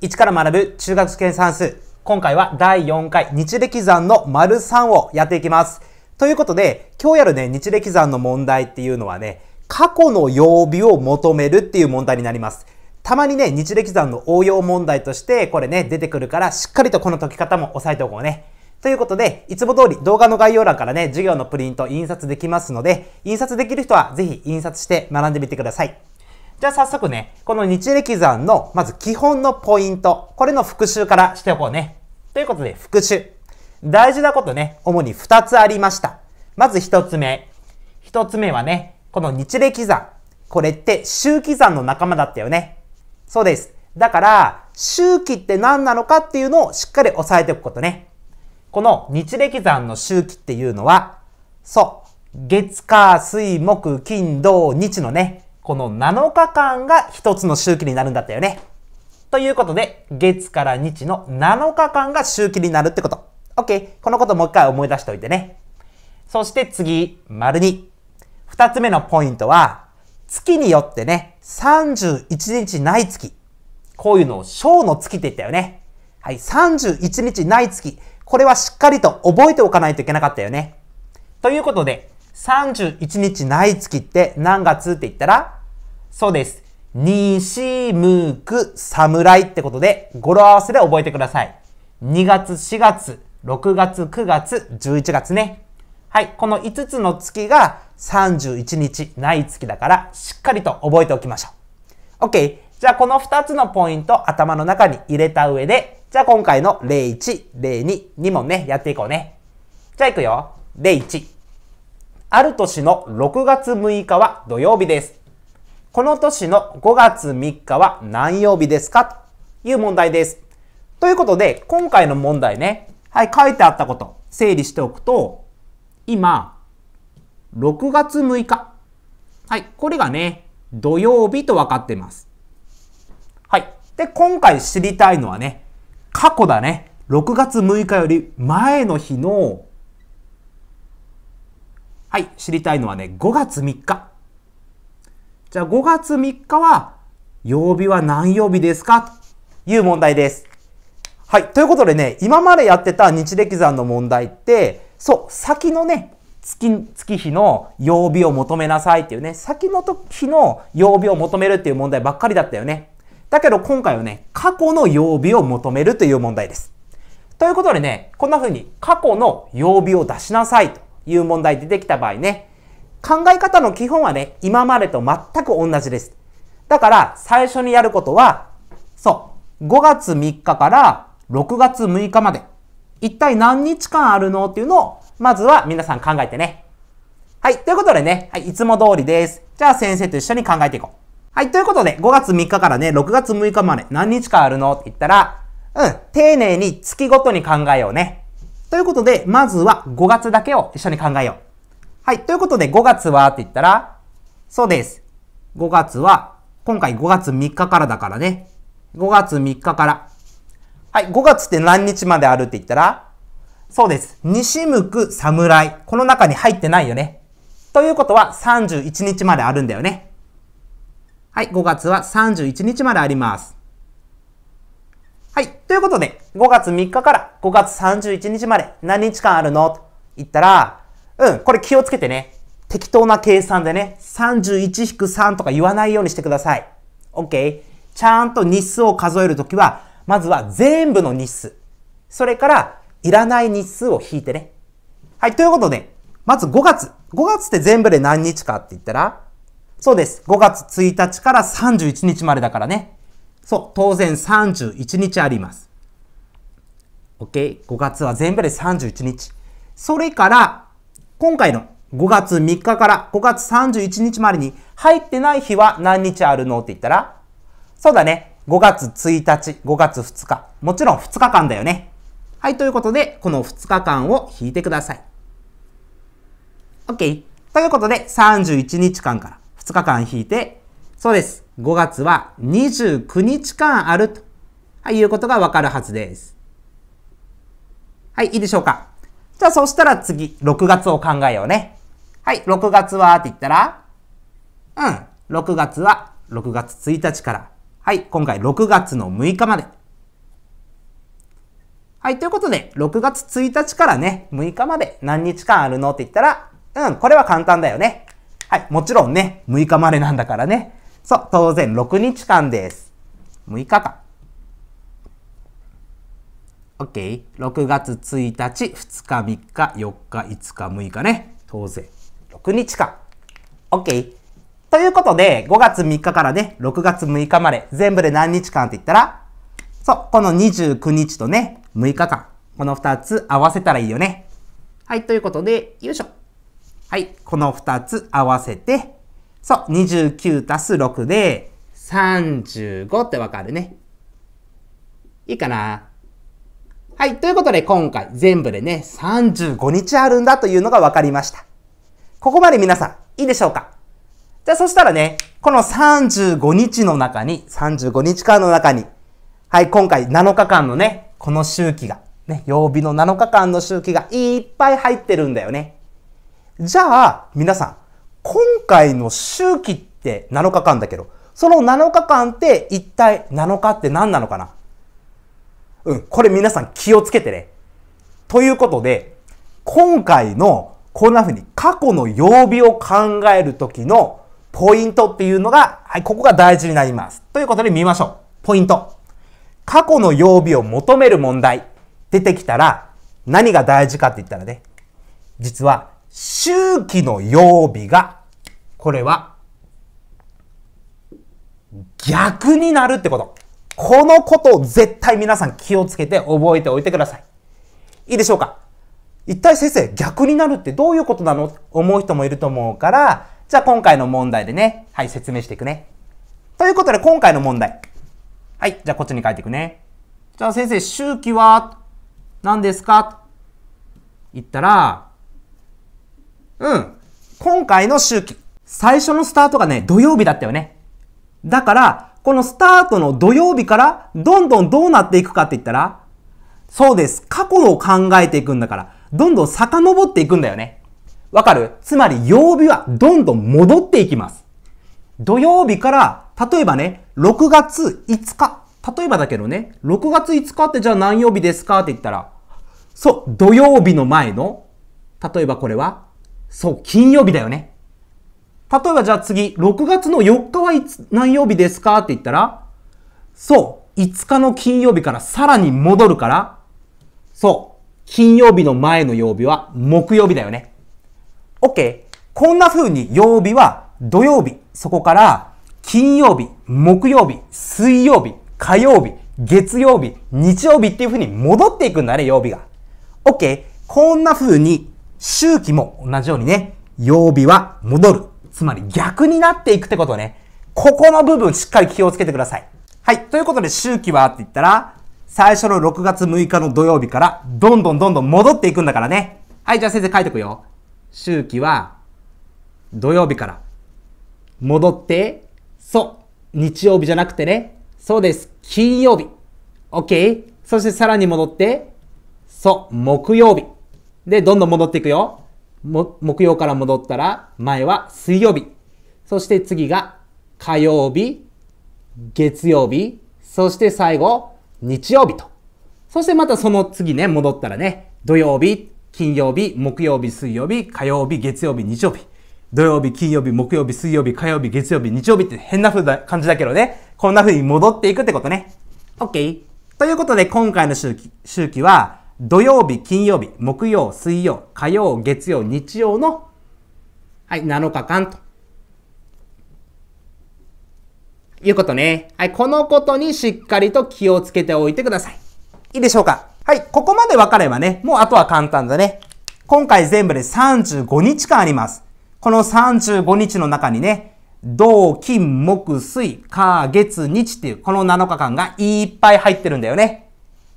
一から学ぶ中学受験算数。今回は第4回日歴算の丸3をやっていきます。ということで、今日やるね、日歴算の問題っていうのはね、過去の曜日を求めるっていう問題になります。たまにね、日歴算の応用問題として、これね、出てくるから、しっかりとこの解き方も押さえておこうね。ということで、いつも通り動画の概要欄からね、授業のプリント印刷できますので、印刷できる人はぜひ印刷して学んでみてください。じゃあ早速ね、この日暦算のまず基本のポイント、これの復習からしておこうね。ということで復習。大事なことね、主に2つありました。まず1つ目。1つ目はね、この日暦算。これって周期算の仲間だったよね。そうです。だから、周期って何なのかっていうのをしっかり押さえておくことね。この日暦算の周期っていうのは、そう、月火水木金土日のね、この7日間が一つの周期になるんだったよね。ということで、月から日の7日間が周期になるってこと。OK。このこともう一回思い出しておいてね。そして次、丸2。二つ目のポイントは、月によってね、31日ない月。こういうのを小の月って言ったよね。はい、31日ない月。これはしっかりと覚えておかないといけなかったよね。ということで、31日ない月って何月って言ったら、そうです。西向く侍ってことで語呂合わせで覚えてください。2月、4月、6月、9月、11月ね。はい。この5つの月が31日ない月だから、しっかりと覚えておきましょう。OK。じゃあこの2つのポイント頭の中に入れた上で、じゃあ今回の01、02、2問ね、やっていこうね。じゃあいくよ。01。ある年の6月6日は土曜日です。この年の5月3日は何曜日ですかという問題です。ということで、今回の問題ね、はい、書いてあったこと、整理しておくと、今、6月6日。はい、これがね、土曜日と分かっています。はい。で、今回知りたいのはね、過去だね。6月6日より前の日の、はい、知りたいのはね、5月3日。じゃあ5月3日は曜日は何曜日ですかという問題です。はい。ということでね、今までやってた日暦山の問題って、そう、先のね、月、月日の曜日を求めなさいっていうね、先の日の曜日を求めるっていう問題ばっかりだったよね。だけど今回はね、過去の曜日を求めるという問題です。ということでね、こんな風に過去の曜日を出しなさいという問題出てきた場合ね、考え方の基本はね、今までと全く同じです。だから、最初にやることは、そう、5月3日から6月6日まで、一体何日間あるのっていうのを、まずは皆さん考えてね。はい、ということでね、はい、いつも通りです。じゃあ先生と一緒に考えていこう。はい、ということで、5月3日からね、6月6日まで何日間あるのって言ったら、うん、丁寧に月ごとに考えようね。ということで、まずは5月だけを一緒に考えよう。はい。ということで、5月はって言ったら、そうです。5月は、今回5月3日からだからね。5月3日から。はい。5月って何日まであるって言ったら、そうです。西向く侍。この中に入ってないよね。ということは31日まであるんだよね。はい。5月は31日まであります。はい。ということで、5月3日から5月31日まで何日間あるのと言ったら、うん、これ気をつけてね。適当な計算でね、31-3とか言わないようにしてください。OK? ちゃんと日数を数えるときは、まずは全部の日数。それから、いらない日数を引いてね。はい、ということで、まず5月。5月って全部で何日かって言ったら、そうです。5月1日から31日までだからね。そう、当然31日あります。OK?5 月は全部で31日。それから、今回の5月3日から5月31日までに入ってない日は何日あるのって言ったら、そうだね。5月1日、5月2日。もちろん2日間だよね。はい、ということで、この2日間を引いてください。OK。ということで、31日間から2日間引いて、そうです。5月は29日間あると、はい、いうことがわかるはずです。はい、いいでしょうかじゃあそしたら次、6月を考えようね。はい、6月はって言ったら、うん、6月は6月1日から。はい、今回6月の6日まで。はい、ということで、6月1日からね、6日まで何日間あるのって言ったら、うん、これは簡単だよね。はい、もちろんね、6日までなんだからね。そう、当然6日間です。6日間。OK。6月1日、2日、3日、4日、5日、6日ね。当然。6日間。OK。ということで、5月3日からね、6月6日まで、全部で何日間って言ったら、そう、この29日とね、6日間。この2つ合わせたらいいよね。はい、ということで、よいしょ。はい、この2つ合わせて、そう、29足す6で、35ってわかるね。いいかなはい。ということで、今回全部でね、35日あるんだというのが分かりました。ここまで皆さん、いいでしょうかじゃあそしたらね、この35日の中に、35日間の中に、はい、今回7日間のね、この周期が、ね、曜日の7日間の周期がいっぱい入ってるんだよね。じゃあ、皆さん、今回の周期って7日間だけど、その7日間って一体7日って何なのかなうん、これ皆さん気をつけてね。ということで、今回のこんな風に過去の曜日を考える時のポイントっていうのが、はい、ここが大事になります。ということで見ましょう。ポイント。過去の曜日を求める問題出てきたら何が大事かって言ったらね、実は周期の曜日が、これは逆になるってこと。このことを絶対皆さん気をつけて覚えておいてください。いいでしょうか一体先生、逆になるってどういうことなの思う人もいると思うから、じゃあ今回の問題でね、はい、説明していくね。ということで、今回の問題。はい、じゃあこっちに書いていくね。じゃあ先生、周期は何ですか言ったら、うん、今回の周期、最初のスタートがね、土曜日だったよね。だから、このスタートの土曜日からどんどんどうなっていくかって言ったら、そうです。過去を考えていくんだから、どんどん遡っていくんだよね。わかるつまり曜日はどんどん戻っていきます。土曜日から、例えばね、6月5日。例えばだけどね、6月5日ってじゃあ何曜日ですかって言ったら、そう、土曜日の前の、例えばこれは、そう、金曜日だよね。例えばじゃあ次、6月の4日はいつ、何曜日ですかって言ったら、そう、5日の金曜日からさらに戻るから、そう、金曜日の前の曜日は木曜日だよね。OK。こんな風に曜日は土曜日、そこから金曜日、木曜日、水曜日、火曜日、月曜日、日曜日っていう風に戻っていくんだね、曜日が。OK。こんな風に周期も同じようにね、曜日は戻る。つまり逆になっていくってことね。ここの部分しっかり気をつけてください。はい。ということで、周期はって言ったら、最初の6月6日の土曜日から、どんどんどんどん戻っていくんだからね。はい、じゃあ先生書いてくよ。周期は、土曜日から、戻って、そう。日曜日じゃなくてね。そうです。金曜日。OK。そしてさらに戻って、そう。木曜日。で、どんどん戻っていくよ。木曜から戻ったら、前は水曜日。そして次が火曜日、月曜日、そして最後、日曜日と。そしてまたその次ね、戻ったらね、土曜日、金曜日、木曜日、水曜日、火曜日、月曜日、日曜日。土曜日、金曜日、木曜日、水曜日、火曜日、月曜日、日曜日って変な風な感じだけどね。こんな風に戻っていくってことね。OK。ということで今回の周期周期は、土曜日、金曜日、木曜、水曜、火曜、月曜、日曜の、はい、7日間と。いうことね。はい、このことにしっかりと気をつけておいてください。いいでしょうかはい、ここまで分かればね、もうあとは簡単だね。今回全部で35日間あります。この35日の中にね、土、金、木、水、火、月、日っていう、この7日間がいっぱい入ってるんだよね。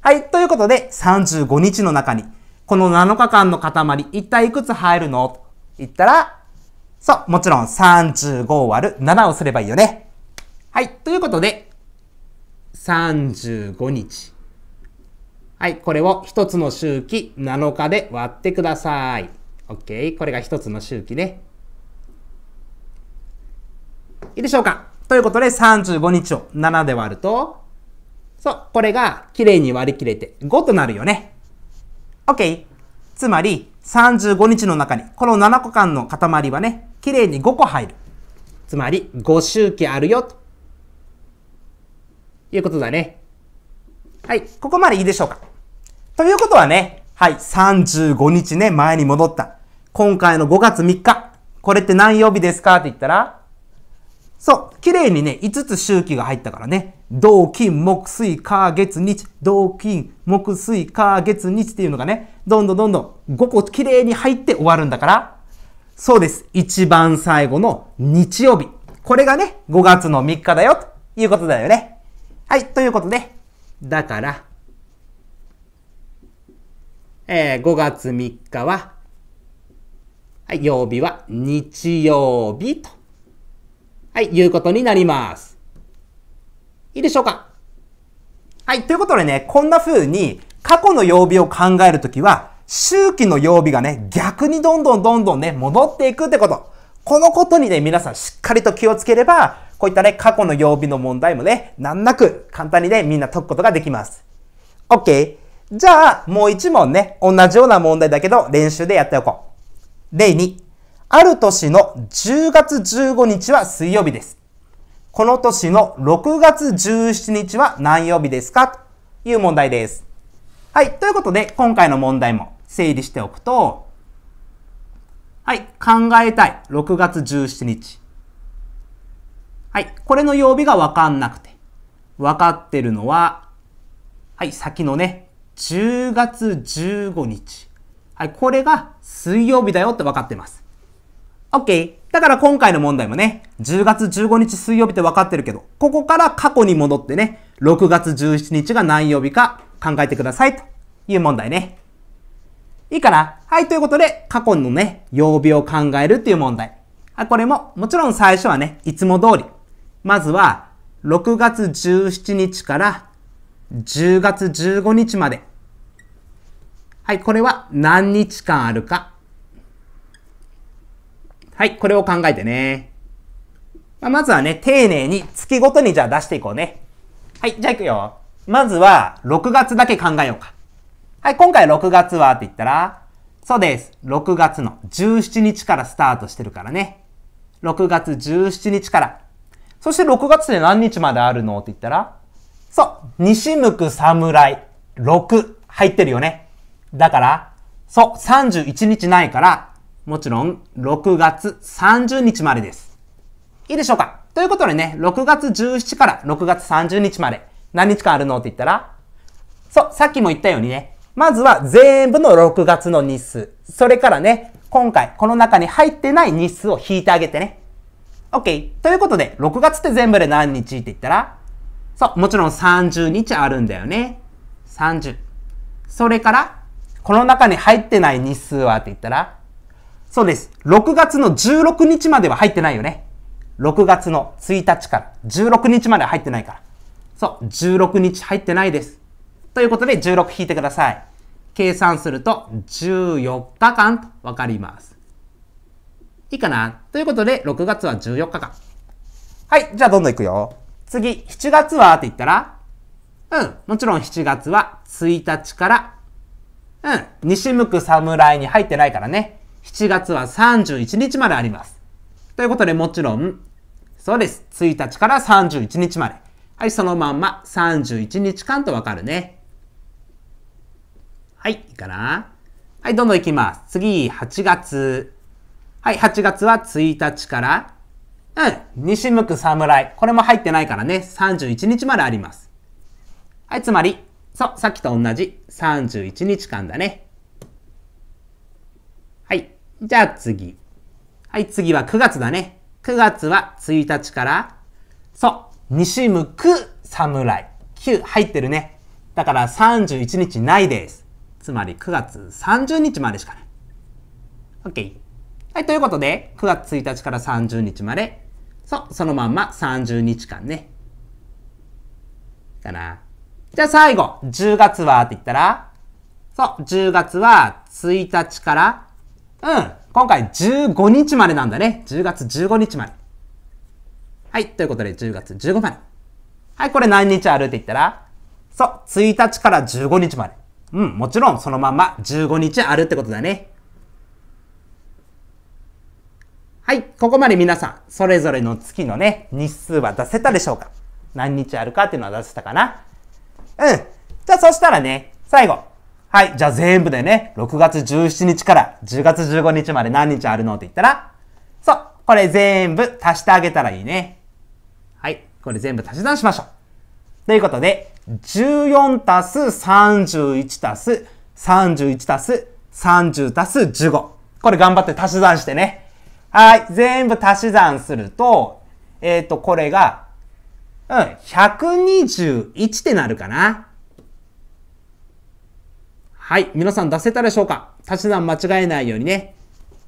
はい。ということで、35日の中に、この7日間の塊、一体いくつ入るのと言ったら、そう、もちろん35割る7をすればいいよね。はい。ということで、35日。はい。これを1つの周期7日で割ってください。OK。これが1つの周期ね。いいでしょうかということで、35日を7で割ると、そう、これが綺麗に割り切れて5となるよね。OK。つまり、35日の中に、この7個間の塊はね、綺麗に5個入る。つまり、5周期あるよ、ということだね。はい、ここまでいいでしょうか。ということはね、はい、35日ね、前に戻った。今回の5月3日、これって何曜日ですかって言ったら、そう、綺麗にね、5つ周期が入ったからね、同金、木水、火、月、日、同金、木水、火、月、日っていうのがね、どんどんどんどん5個綺麗に入って終わるんだから、そうです。一番最後の日曜日。これがね、5月の3日だよ、ということだよね。はい、ということで、だから、えー、5月3日は、はい、曜日は日曜日と、はい、いうことになります。いいでしょうかはい。ということでね、こんな風に過去の曜日を考えるときは、周期の曜日がね、逆にどんどんどんどんね、戻っていくってこと。このことにね、皆さんしっかりと気をつければ、こういったね、過去の曜日の問題もね、難なく簡単にね、みんな解くことができます。OK。じゃあ、もう一問ね、同じような問題だけど、練習でやっておこう。例2。ある年の10月15日は水曜日です。この年の6月17日は何曜日ですかという問題です。はい。ということで、今回の問題も整理しておくと、はい。考えたい。6月17日。はい。これの曜日がわかんなくて。わかってるのは、はい。先のね、10月15日。はい。これが水曜日だよってわかってます。OK。だから今回の問題もね、10月15日水曜日って分かってるけど、ここから過去に戻ってね、6月17日が何曜日か考えてくださいという問題ね。いいかなはい、ということで、過去のね、曜日を考えるっていう問題。あ、これも、もちろん最初はね、いつも通り。まずは、6月17日から10月15日まで。はい、これは何日間あるかはい、これを考えてね。まあ、まずはね、丁寧に月ごとにじゃあ出していこうね。はい、じゃあいくよ。まずは、6月だけ考えようか。はい、今回6月はって言ったら、そうです。6月の17日からスタートしてるからね。6月17日から。そして6月で何日まであるのって言ったら、そう、西向く侍、6入ってるよね。だから、そう、31日ないから、もちろん6月30日までです。いいでしょうかということでね、6月17から6月30日まで何日間あるのって言ったら、そう、さっきも言ったようにね、まずは全部の6月の日数。それからね、今回この中に入ってない日数を引いてあげてね。OK。ということで、6月って全部で何日って言ったら、そう、もちろん30日あるんだよね。30。それから、この中に入ってない日数はって言ったら、そうです。6月の16日までは入ってないよね。6月の1日から16日まで入ってないから。そう、16日入ってないです。ということで16引いてください。計算すると14日間とわかります。いいかなということで6月は14日間。はい、じゃあどんどんいくよ。次、7月はって言ったら、うん、もちろん7月は1日から、うん、西向く侍に入ってないからね。7月は31日まであります。ということで、もちろん、そうです。1日から31日まで。はい、そのまんま31日間とわかるね。はい、いいかなはい、どんどんいきます。次、8月。はい、8月は1日から、うん、西向く侍。これも入ってないからね、31日まであります。はい、つまり、そう、さっきと同じ31日間だね。じゃあ次。はい、次は9月だね。9月は1日から、そう、西向く侍。9入ってるね。だから31日ないです。つまり9月30日までしかない。OK。はい、ということで、9月1日から30日まで、そう、そのまんま30日間ね。かな。じゃあ最後、10月はって言ったら、そう、10月は1日からうん。今回15日までなんだね。10月15日まで。はい。ということで、10月15まで。はい。これ何日あるって言ったら、そう。1日から15日まで。うん。もちろん、そのまま15日あるってことだね。はい。ここまで皆さん、それぞれの月のね、日数は出せたでしょうか何日あるかっていうのは出せたかなうん。じゃあ、そしたらね、最後。はい、じゃあ全部でね、6月17日から10月15日まで何日あるのって言ったら、そう、これ全部足してあげたらいいね。はい、これ全部足し算しましょう。ということで、14足す31足す31足す30足す15。これ頑張って足し算してね。はい、全部足し算すると、えっ、ー、と、これが、うん、121ってなるかな。はい。皆さん出せたでしょうか足し算間違えないようにね。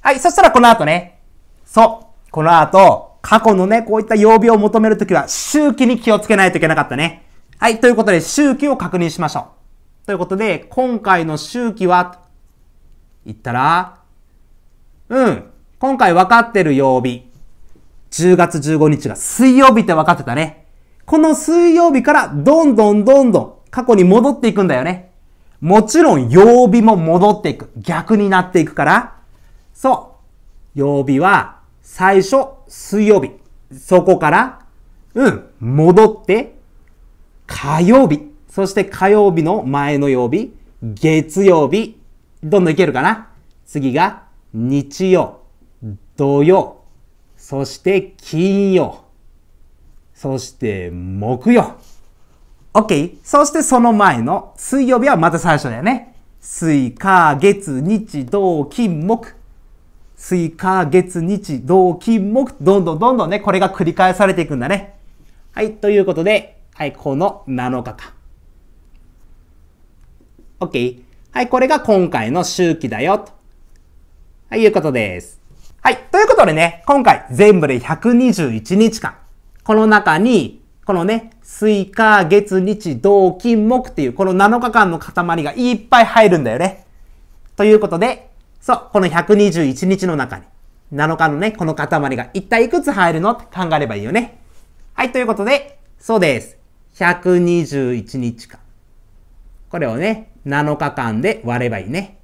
はい。そしたらこの後ね。そう。この後、過去のね、こういった曜日を求めるときは、周期に気をつけないといけなかったね。はい。ということで、周期を確認しましょう。ということで、今回の周期は、言ったら、うん。今回分かってる曜日。10月15日が水曜日って分かってたね。この水曜日からどんどんどんどん過去に戻っていくんだよね。もちろん曜日も戻っていく。逆になっていくから。そう。曜日は最初水曜日。そこから、うん、戻って火曜日。そして火曜日の前の曜日、月曜日。どんどんいけるかな次が日曜、土曜、そして金曜、そして木曜。OK。そしてその前の水曜日はまた最初だよね。水、火、月、日、土、金、木。水、火、月、日、土、金、木。どんどんどんどんね、これが繰り返されていくんだね。はい。ということで、はい、この7日間。OK。はい、これが今回の周期だよ。と、はい、いうことです。はい。ということでね、今回全部で121日間。この中に、このね、水火月日土金木っていうこの7日間の塊がいっぱい入るんだよね。ということで、そう、この121日の中に7日のね、この塊が一体いくつ入るのって考えればいいよね。はい、ということで、そうです。121日間。これをね、7日間で割ればいいね。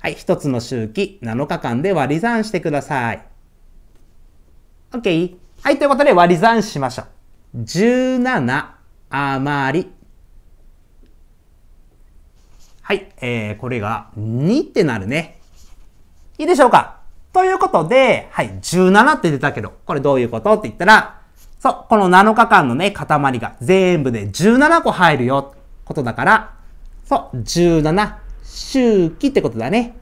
はい、一つの周期、7日間で割り算してください。OK? はい、ということで割り算しましょう。17余り。はい、えー、これが2ってなるね。いいでしょうかということで、はい、17って出たけど、これどういうことって言ったら、そう、この7日間のね、塊が全部で17個入るよ、ことだから、そう、17周期ってことだね。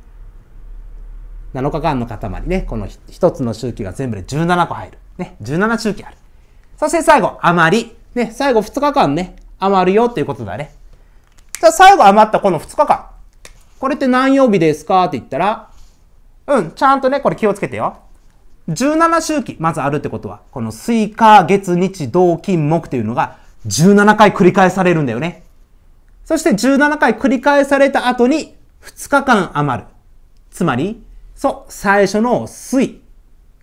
7日間の塊ね、この1つの周期が全部で17個入る。ね、17周期ある。そして最後、余り。ね、最後2日間ね、余るよっていうことだね。じゃあ最後余ったこの2日間。これって何曜日ですかって言ったら、うん、ちゃんとね、これ気をつけてよ。17周期、まずあるってことは、この水カ、月日同金木っていうのが17回繰り返されるんだよね。そして17回繰り返された後に2日間余る。つまり、そう、最初の水、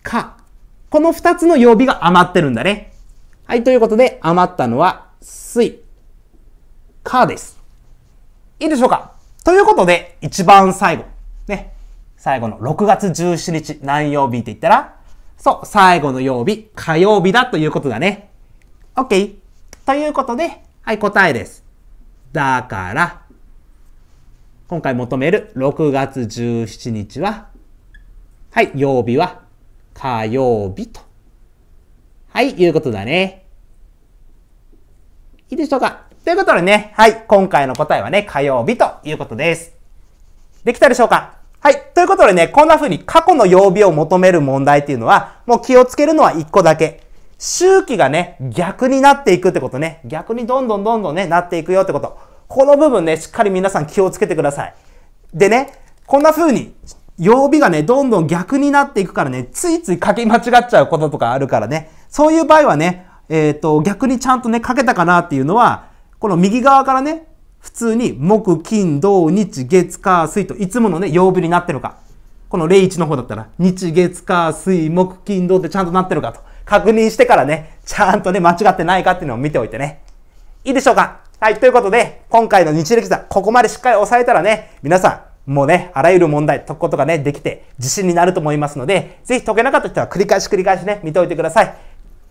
火。この2つの曜日が余ってるんだね。はい、ということで余ったのは水、かです。いいでしょうかということで、一番最後。ね。最後の6月17日何曜日って言ったら、そう、最後の曜日、火曜日だということだね。OK。ということで、はい、答えです。だから、今回求める6月17日は、はい、曜日は火曜日とはい、いうことだね。いいでしょうかということでね、はい、今回の答えはね、火曜日ということです。できたでしょうかはい。ということでね、こんな風に過去の曜日を求める問題っていうのは、もう気をつけるのは1個だけ。周期がね、逆になっていくってことね。逆にどんどんどんどんね、なっていくよってこと。この部分ね、しっかり皆さん気をつけてください。でね、こんな風に、曜日がね、どんどん逆になっていくからね、ついつい書き間違っちゃうこととかあるからね。そういう場合はね、えっ、ー、と、逆にちゃんとね、書けたかなっていうのは、この右側からね、普通に木、金、土、日、月、火、水といつものね、曜日になってるか。この01の方だったら、日、月、火、水、木、金、土ってちゃんとなってるかと確認してからね、ちゃんとね、間違ってないかっていうのを見ておいてね。いいでしょうかはい、ということで、今回の日歴座、ここまでしっかり押さえたらね、皆さん、もうね、あらゆる問題、解くことがね、できて、自信になると思いますので、ぜひ解けなかった人は繰り返し繰り返しね、見ておいてください。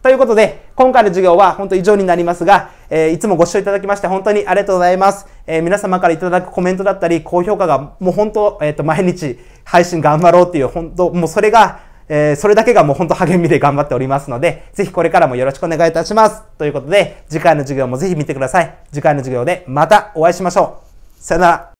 ということで、今回の授業は本当以上になりますが、えー、いつもご視聴いただきまして本当にありがとうございます。えー、皆様からいただくコメントだったり、高評価がもう本当、えっ、ー、と、毎日配信頑張ろうっていう、本当、もうそれが、えそれだけがもう本当励みで頑張っておりますので、ぜひこれからもよろしくお願いいたします。ということで、次回の授業もぜひ見てください。次回の授業でまたお会いしましょう。さよなら。